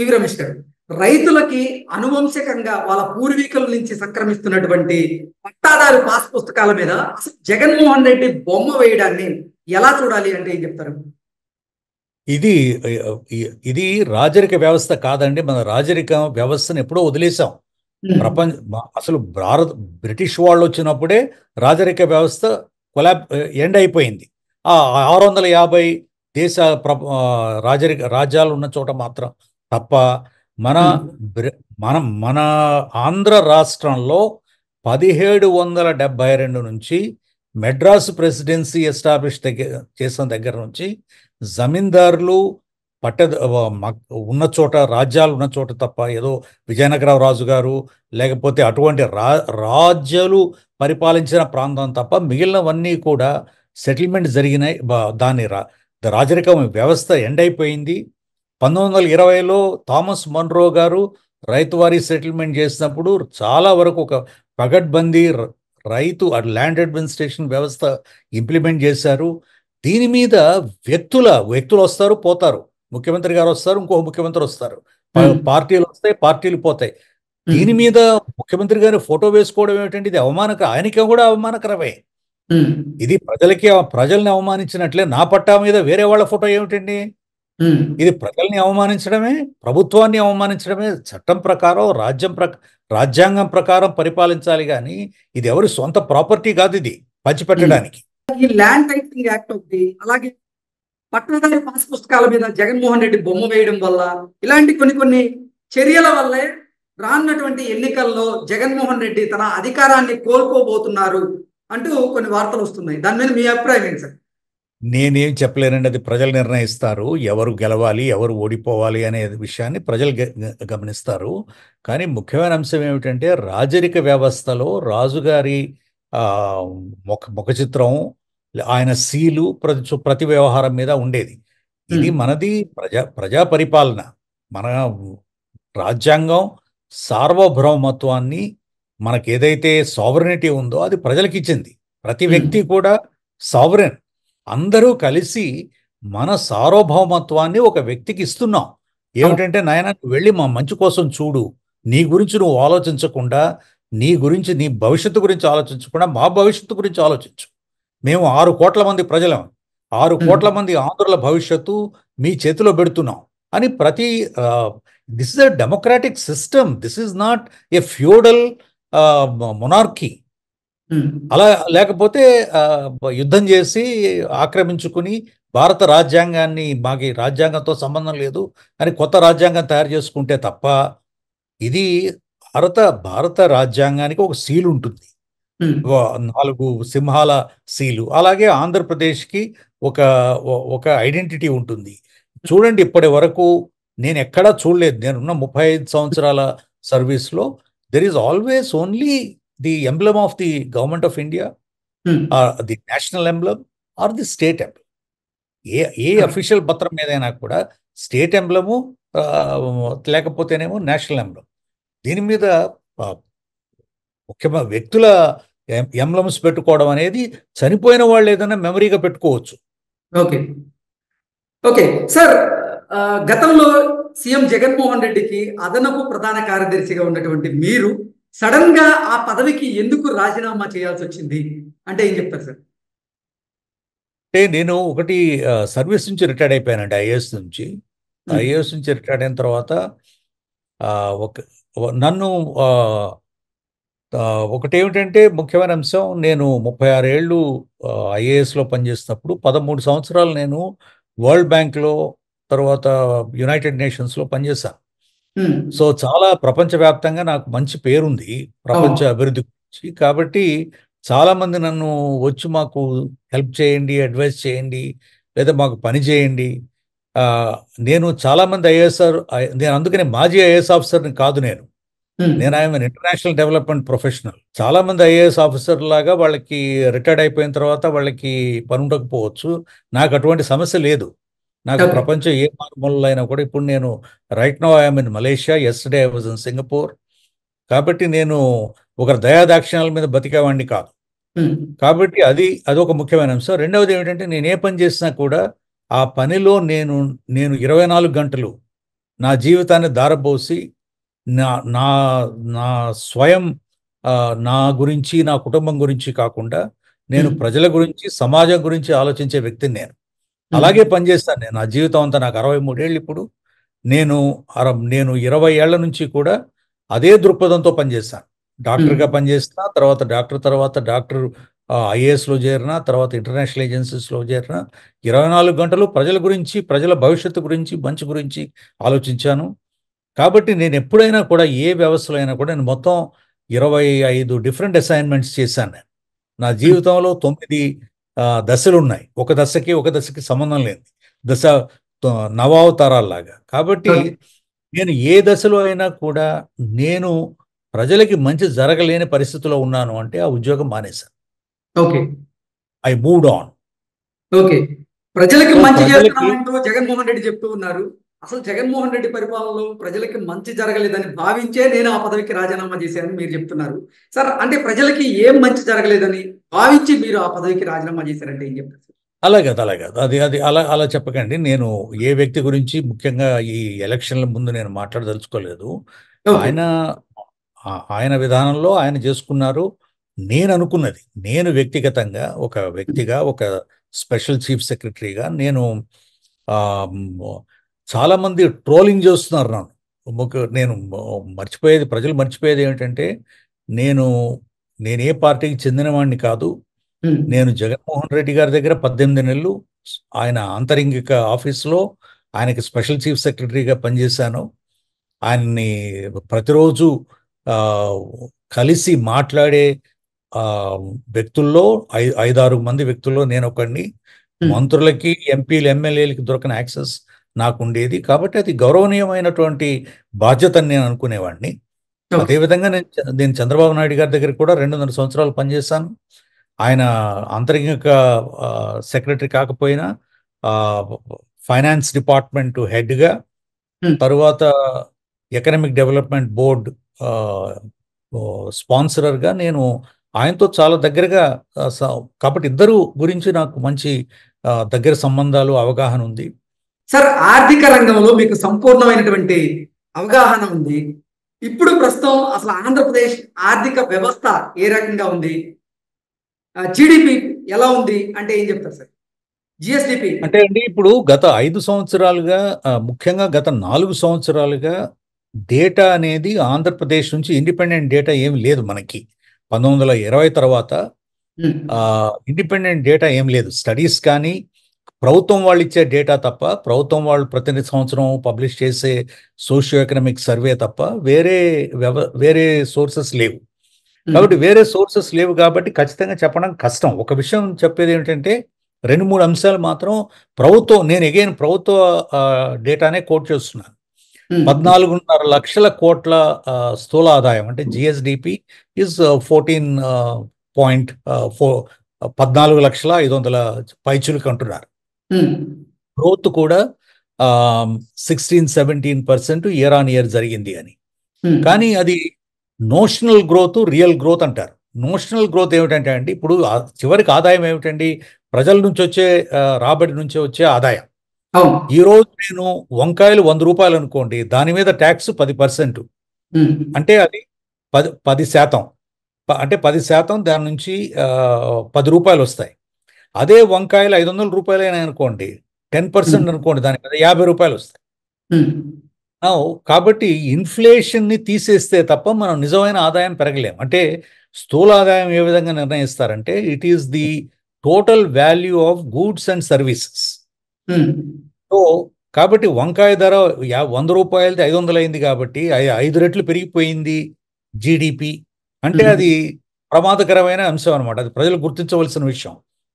విక్రమిస్తాడు రైతులకి అనువంశకంగా వాళ్ళ పూర్వీకుల నుంచి సంక్రమిస్తున్నటువంటి పట్టాదారు పాస్ పుస్తకాల మీద జగన్మోహన్ రెడ్డి బొమ్మ వేయడాన్ని ఎలా చూడాలి అంటే ఏం చెప్తారు ఇది ఇది రాజరిక వ్యవస్థ కాదండి మన రాజరిక వ్యవస్థను ఎప్పుడో వదిలేసాం ప్రపంచ అసలు భారత్ బ్రిటిష్ వాళ్ళు వచ్చినప్పుడే రాజరిక వ్యవస్థ కొలాబ్ ఎండ్ అయిపోయింది ఆ ఆరు వందల యాభై దేశ రాజరిక రాజ్యాలు ఉన్న చోట మాత్రం తప్ప మన మన మన ఆంధ్ర రాష్ట్రంలో పదిహేడు వందల డెబ్బై రెండు నుంచి మెడ్రాస్ ప్రెసిడెన్సీ ఎస్టాబ్లిష్ దగ్గర చేసిన దగ్గర నుంచి జమీందారులు పట్ట ఉన్న చోట రాజ్యాలు ఉన్న చోట తప్ప ఏదో విజయనగరం రాజు గారు లేకపోతే అటువంటి రా రాజ్యాలు పరిపాలించిన ప్రాంతం తప్ప మిగిలినవన్నీ కూడా సెటిల్మెంట్ జరిగినాయి దాని రాజరికం వ్యవస్థ ఎండ్ అయిపోయింది పంతొమ్మిది వందల ఇరవైలో థామస్ మన్రో గారు రైతువారీ సెటిల్మెంట్ చేసినప్పుడు చాలా వరకు ఒక పగడ్బందీ రైతు ల్యాండ్ అడ్మినిస్ట్రేషన్ వ్యవస్థ ఇంప్లిమెంట్ చేశారు దీని మీద వ్యక్తుల వ్యక్తులు వస్తారు పోతారు ముఖ్యమంత్రి గారు వస్తారు ఇంకో ముఖ్యమంత్రి వస్తారు పార్టీలు వస్తాయి పార్టీలు పోతాయి దీని మీద ముఖ్యమంత్రి గారి ఫోటో వేసుకోవడం ఏమిటంటే ఇది అవమానక ఆయనకి కూడా అవమానకరమే ఇది ప్రజలకి ప్రజల్ని అవమానించినట్లే నా పట్టా మీద వేరే వాళ్ళ ఫోటో ఏమిటండి ఇది ప్రజల్ని అవమానించడమే ప్రభుత్వాన్ని అవమానించడమే చట్టం ప్రకారం రాజ్యం ప్ర రాజ్యాంగం ప్రకారం పరిపాలించాలి కానీ ఇది ఎవరి సొంత ప్రాపర్టీ కాదు ఇది పంచిపెట్టడానికి ఈ ల్యాండ్ అలాగే పట్టణదారి పాస్ పుస్తకాల మీద జగన్మోహన్ రెడ్డి బొమ్మ వేయడం వల్ల ఇలాంటి కొన్ని కొన్ని చర్యల వల్లే రానున్నటువంటి ఎన్నికల్లో జగన్మోహన్ రెడ్డి తన అధికారాన్ని కోల్పోబోతున్నారు అంటూ కొన్ని వార్తలు వస్తున్నాయి దాని మీద మీ అభిప్రాయం ఏంటి సార్ నేనేం చెప్పలేనండి అది ప్రజలు నిర్ణయిస్తారు ఎవరు గెలవాలి ఎవరు ఓడిపోవాలి అనే విషయాన్ని ప్రజలు గమనిస్తారు కానీ ముఖ్యమైన అంశం ఏమిటంటే రాజరిక వ్యవస్థలో రాజుగారి ముఖ ముఖచిత్రం చిత్రం ఆయన సీలు ప్రతి ప్రతి వ్యవహారం మీద ఉండేది ఇది మనది ప్రజా ప్రజా పరిపాలన మన రాజ్యాంగం సార్వభౌమత్వాన్ని మనకేదైతే సావరినిటీ ఉందో అది ప్రజలకి ఇచ్చింది ప్రతి వ్యక్తి కూడా సావరెన్ అందరూ కలిసి మన సార్వభౌమత్వాన్ని ఒక వ్యక్తికి ఇస్తున్నాం ఏమిటంటే నాయన వెళ్ళి మా మంచి కోసం చూడు నీ గురించి నువ్వు ఆలోచించకుండా నీ గురించి నీ భవిష్యత్తు గురించి ఆలోచించకుండా మా భవిష్యత్తు గురించి ఆలోచించు మేము ఆరు కోట్ల మంది ప్రజలం ఆరు కోట్ల మంది ఆంధ్రుల భవిష్యత్తు మీ చేతిలో పెడుతున్నాం అని ప్రతి this is a democratic system this is not a feudal monarchy అలా లేకపోతే యుద్ధం చేసి ఆక్రమించుకుని భారత రాజ్యాంగాన్ని మాకి రాజ్యాంగంతో సంబంధం లేదు అని కొత్త రాజ్యాంగం తయారు చేసుకుంటే తప్ప ఇది భారత భారత రాజ్యాంగానికి ఒక సీల్ ఉంటుంది నాలుగు సింహాల సీలు అలాగే ఆంధ్రప్రదేశ్కి ఒక ఒక ఐడెంటిటీ ఉంటుంది చూడండి ఇప్పటి వరకు నేను ఎక్కడా చూడలేదు నేనున్న ముప్పై ఐదు సంవత్సరాల సర్వీస్లో there is always only the emblem of the government of India hmm. The national emblem or the state emblem a a hmm. Official పత్రం మీదైనా కూడా స్టేట్ ఎంబ్లము లేకపోతేనేమో నేషనల్ ఎంబ్లం దీని మీద ముఖ్యమైన వ్యక్తుల ఎంబ్లమ్స్ పెట్టుకోవడం అనేది చనిపోయిన వాళ్ళు ఏదైనా మెమరీగా పెట్టుకోవచ్చు ఓకే ఓకే సార్ గతంలో సీఎం జగన్మోహన్ రెడ్డికి అదనపు ప్రధాన కార్యదర్శిగా ఉన్నటువంటి మీరు సడన్ గా ఆ పదవికి ఎందుకు రాజీనామా చేయాల్సి వచ్చింది అంటే ఏం చెప్తారు సార్ అంటే నేను ఒకటి సర్వీస్ నుంచి రిటైర్డ్ అయిపోయానండి ఐఏఎస్ నుంచి hmm. ఐఏఎస్ నుంచి రిటైర్డ్ అయిన తర్వాత ఒక నన్ను ఒకటి ఏమిటంటే ముఖ్యమైన అంశం నేను ముప్పై ఆరేళ్ళు ఐఏఎస్లో పనిచేసినప్పుడు పదమూడు సంవత్సరాలు నేను వరల్డ్ బ్యాంక్లో తర్వాత యునైటెడ్ నేషన్స్లో పనిచేశాను సో చాలా ప్రపంచవ్యాప్తంగా నాకు మంచి పేరుంది ప్రపంచ అభివృద్ధి గురించి కాబట్టి చాలా మంది నన్ను వచ్చి మాకు హెల్ప్ చేయండి అడ్వైస్ చేయండి లేదా మాకు పని చేయండి నేను చాలా మంది ఐఏఎస్ నేను అందుకనే మాజీ ఐఏఎస్ ఆఫీసర్ని కాదు నేను నేను ఆయన ఇంటర్నేషనల్ డెవలప్మెంట్ ప్రొఫెషనల్ చాలా మంది ఐఏఎస్ ఆఫీసర్ లాగా వాళ్ళకి రిటైర్డ్ అయిపోయిన తర్వాత వాళ్ళకి పని ఉండకపోవచ్చు నాకు అటువంటి సమస్య లేదు నాకు ప్రపంచం ఏ మార్మూలలో అయినా కూడా ఇప్పుడు నేను right no I'm in Malaysia yesterday I was in Singapore కాబట్టి నేను దయా దయాదాక్షిణ్యాల మీద బతికేవాడిని కాదు కాబట్టి అది అదొక ముఖ్యమైన అంశం రెండవది ఏమిటంటే నేను ఏ పని చేసినా కూడా ఆ పనిలో నేను నేను ఇరవై నాలుగు గంటలు నా జీవితాన్ని దారబోసి నా నా నా స్వయం నా గురించి నా కుటుంబం గురించి కాకుండా నేను ప్రజల గురించి సమాజం గురించి ఆలోచించే వ్యక్తిని నేను అలాగే పనిచేస్తాను నేను నా జీవితం అంతా నాకు అరవై మూడేళ్ళు ఇప్పుడు నేను అర నేను ఇరవై ఏళ్ల నుంచి కూడా అదే దృక్పథంతో పనిచేస్తాను డాక్టర్గా పనిచేసిన తర్వాత డాక్టర్ తర్వాత డాక్టర్ ఐఏఎస్లో చేరిన తర్వాత ఇంటర్నేషనల్ ఏజెన్సీస్లో చేరిన ఇరవై నాలుగు గంటలు ప్రజల గురించి ప్రజల భవిష్యత్తు గురించి మంచి గురించి ఆలోచించాను కాబట్టి నేను ఎప్పుడైనా కూడా ఏ వ్యవస్థలో అయినా కూడా నేను మొత్తం ఇరవై ఐదు డిఫరెంట్ అసైన్మెంట్స్ చేశాను నా జీవితంలో తొమ్మిది దశలు ఉన్నాయి ఒక దశకి ఒక దశకి సంబంధం లేదు దశ నవావతారాల్లాగా కాబట్టి నేను ఏ దశలో అయినా కూడా నేను ప్రజలకి మంచి జరగలేని పరిస్థితిలో ఉన్నాను అంటే ఆ ఉద్యోగం మానేశాను okay I move on okay ప్రజలకి మంచి జగన్మోహన్ రెడ్డి చెప్తూ ఉన్నారు అసలు జగన్మోహన్ రెడ్డి పరిపాలనలో ప్రజలకి మంచి జరగలేదని భావించే నేను ఆ పదవికి రాజీనామా చేశానని మీరు చెప్తున్నారు సార్ అంటే ప్రజలకి ఏం మంచి జరగలేదని భావించి మీరు ఆ పదవికి రాజీనామా చేశారంటే ఏం చెప్తారు అలా కదా అలా కదా అది అది అలా అలా చెప్పకండి నేను ఏ వ్యక్తి గురించి ముఖ్యంగా ఈ ఎలక్షన్ల ముందు నేను మాట్లాడదలుచుకోలేదు ఆయన ఆయన విధానంలో ఆయన చేసుకున్నారు నేను అనుకున్నది నేను వ్యక్తిగతంగా ఒక వ్యక్తిగా ఒక స్పెషల్ చీఫ్ సెక్రటరీగా నేను చాలామంది ట్రోలింగ్ చేస్తున్నారు నన్ను నేను మర్చిపోయేది ప్రజలు మర్చిపోయేది ఏమిటంటే నేను నేను ఏ పార్టీకి చెందినవాడిని కాదు నేను జగన్మోహన్ రెడ్డి గారి దగ్గర పద్దెనిమిది నెలలు ఆయన ఆంతరింగిక ఆఫీస్లో ఆయనకి స్పెషల్ చీఫ్ సెక్రటరీగా పనిచేశాను ఆయన్ని ప్రతిరోజు కలిసి మాట్లాడే వ్యక్తుల్లో ఐదారు మంది వ్యక్తుల్లో నేను ఒకడిని మంత్రులకి ఎంపీలు ఎమ్మెల్యేలకి దొరకని యాక్సెస్ నాకుండేది కాబట్టి అది గౌరవనీయమైనటువంటి బాధ్యతని నేను అనుకునేవాడిని అదేవిధంగా నేను నేను చంద్రబాబు నాయుడు గారి దగ్గర కూడా రెండు వందల సంవత్సరాలు పనిచేశాను ఆయన ఆంతరిక సెక్రటరీ కాకపోయినా ఫైనాన్స్ డిపార్ట్మెంట్ హెడ్గా తరువాత ఎకనామిక్ డెవలప్మెంట్ బోర్డ్ స్పాన్సరర్గా నేను ఆయనతో చాలా దగ్గరగా కాబట్టి ఇద్దరు గురించి నాకు మంచి దగ్గర సంబంధాలు అవగాహన ఉంది సార్ ఆర్థిక రంగంలో మీకు సంపూర్ణమైనటువంటి అవగాహన ఉంది ఇప్పుడు ప్రస్తుతం అసలు ఆంధ్రప్రదేశ్ ఆర్థిక వ్యవస్థ ఏ రకంగా ఉంది జీడిపి ఎలా ఉంది అంటే ఏం చెప్తారు సార్ జిఎస్డిపి అంటే అండి ఇప్పుడు గత ఐదు సంవత్సరాలుగా ముఖ్యంగా గత నాలుగు సంవత్సరాలుగా డేటా అనేది ఆంధ్రప్రదేశ్ నుంచి ఇండిపెండెంట్ డేటా ఏమి లేదు మనకి పంతొమ్మిది వందల ఇరవై తర్వాత ఇండిపెండెంట్ డేటా ఏం లేదు స్టడీస్ కానీ ప్రభుత్వం వాళ్ళు ఇచ్చే డేటా తప్ప ప్రభుత్వం వాళ్ళు ప్రతి సంవత్సరం పబ్లిష్ చేసే సోషియో ఎకనామిక్ సర్వే తప్ప వేరే వేరే సోర్సెస్ లేవు కాబట్టి వేరే సోర్సెస్ లేవు కాబట్టి ఖచ్చితంగా చెప్పడం కష్టం ఒక విషయం చెప్పేది ఏంటంటే రెండు మూడు అంశాలు మాత్రం ప్రభుత్వం నేను ఎగైన్ ప్రభుత్వ డేటానే కోట్ చేస్తున్నాను పద్నాలుగున్నర లక్షల కోట్ల స్థూల ఆదాయం అంటే GSDP is fourteen point four పద్నాలుగు లక్షల ఐదు వందల పైచులకు అంటున్నారు గ్రోత్ hmm. కూడా sixteen seventeen percent year on year జరిగింది అని hmm. కానీ అది నోషనల్ గ్రోత్ రియల్ గ్రోత్ అంటారు నోషనల్ గ్రోత్ ఏమిటంటే అండి ఇప్పుడు చివరికి ఆదాయం ఏమిటండి ప్రజల నుంచి వచ్చే రాబడి నుంచి వచ్చే ఆదాయం ఈ రోజు నేను వంకాయలు వంద రూపాయలు అనుకోండి దాని మీద ట్యాక్స్ పది పర్సెంట్ hmm. అంటే అది పది పది శాతం అంటే పది శాతం దాని నుంచి పది రూపాయలు వస్తాయి అదే వంకాయలు ఐదు వందల రూపాయలైనా అనుకోండి టెన్ పర్సెంట్ hmm. అనుకోండి దానికి యాభై రూపాయలు వస్తాయి hmm. కాబట్టి ఇన్ఫ్లేషన్ని తీసేస్తే తప్ప మనం నిజమైన ఆదాయం పెరగలేం అంటే స్థూల ఆదాయం ఏ విధంగా నిర్ణయిస్తారంటే it is the total value of goods and services so కాబట్టి వంకాయ ధర వంద రూపాయలది ఐదు వందలు అయింది కాబట్టి ఐదు రెట్లు పెరిగిపోయింది జీడిపి అంటే hmm. అది ప్రమాదకరమైన అంశం అనమాట అది ప్రజలు గుర్తించవలసిన విషయం